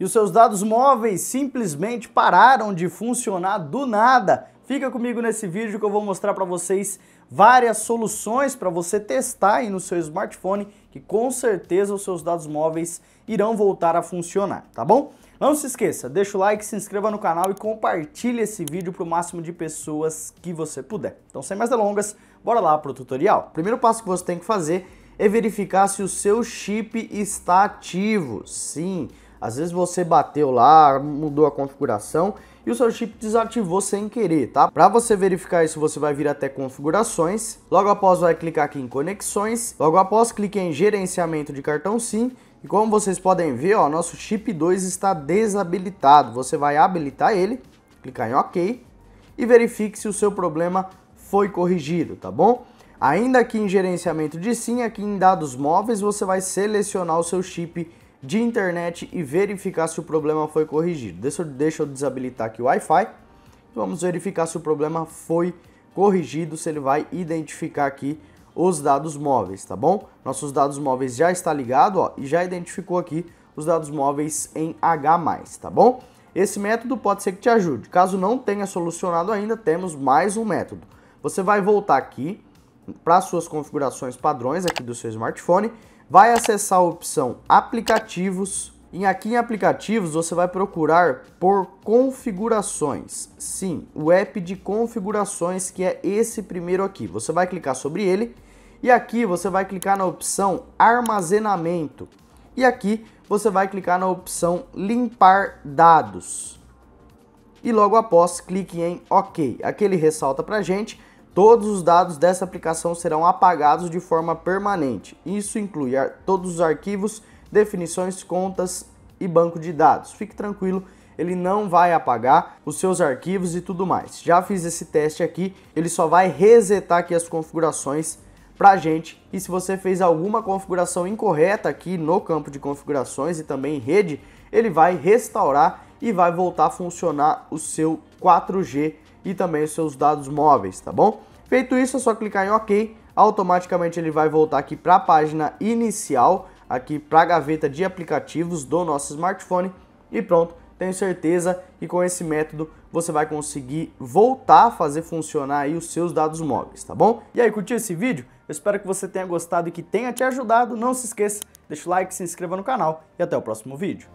e os seus dados móveis simplesmente pararam de funcionar do nada. Fica comigo nesse vídeo que eu vou mostrar para vocês várias soluções para você testar aí no seu smartphone, que com certeza os seus dados móveis irão voltar a funcionar, tá bom? Não se esqueça, deixa o like, se inscreva no canal e compartilhe esse vídeo para o máximo de pessoas que você puder. Então, sem mais delongas, bora lá para o tutorial. Primeiro passo que você tem que fazer é verificar se o seu chip está ativo. Sim, às vezes você bateu lá, mudou a configuração e o seu chip desativou sem querer, tá? Para você verificar isso, você vai vir até configurações, logo após vai clicar aqui em conexões, logo após clique em gerenciamento de cartão SIM e como vocês podem ver, ó, nosso chip 2 está desabilitado. Você vai habilitar ele, clicar em OK e verifique se o seu problema foi corrigido, tá bom? Ainda aqui em gerenciamento de SIM, aqui em dados móveis, você vai selecionar o seu chip de internet e verificar se o problema foi corrigido. Deixa eu, deixa eu desabilitar aqui o Wi-Fi. Vamos verificar se o problema foi corrigido, se ele vai identificar aqui os dados móveis, tá bom? Nossos dados móveis já está ligado, ó, e já identificou aqui os dados móveis em H+, tá bom? Esse método pode ser que te ajude. Caso não tenha solucionado ainda, temos mais um método. Você vai voltar aqui para suas configurações padrões aqui do seu smartphone, vai acessar a opção aplicativos e aqui em aplicativos você vai procurar por configurações. Sim, o app de configurações que é esse primeiro aqui. Você vai clicar sobre ele e aqui você vai clicar na opção armazenamento. E aqui você vai clicar na opção limpar dados. E logo após clique em OK. Aqui ele ressalta para gente Todos os dados dessa aplicação serão apagados de forma permanente. Isso inclui todos os arquivos, definições, contas e banco de dados. Fique tranquilo, ele não vai apagar os seus arquivos e tudo mais. Já fiz esse teste aqui, ele só vai resetar aqui as configurações para gente. E se você fez alguma configuração incorreta aqui no campo de configurações e também em rede, ele vai restaurar e vai voltar a funcionar o seu 4G e também os seus dados móveis, tá bom? Feito isso, é só clicar em OK, automaticamente ele vai voltar aqui para a página inicial, aqui para a gaveta de aplicativos do nosso smartphone e pronto, tenho certeza que com esse método você vai conseguir voltar a fazer funcionar aí os seus dados móveis, tá bom? E aí, curtiu esse vídeo? Eu espero que você tenha gostado e que tenha te ajudado. Não se esqueça, deixa o like, se inscreva no canal e até o próximo vídeo.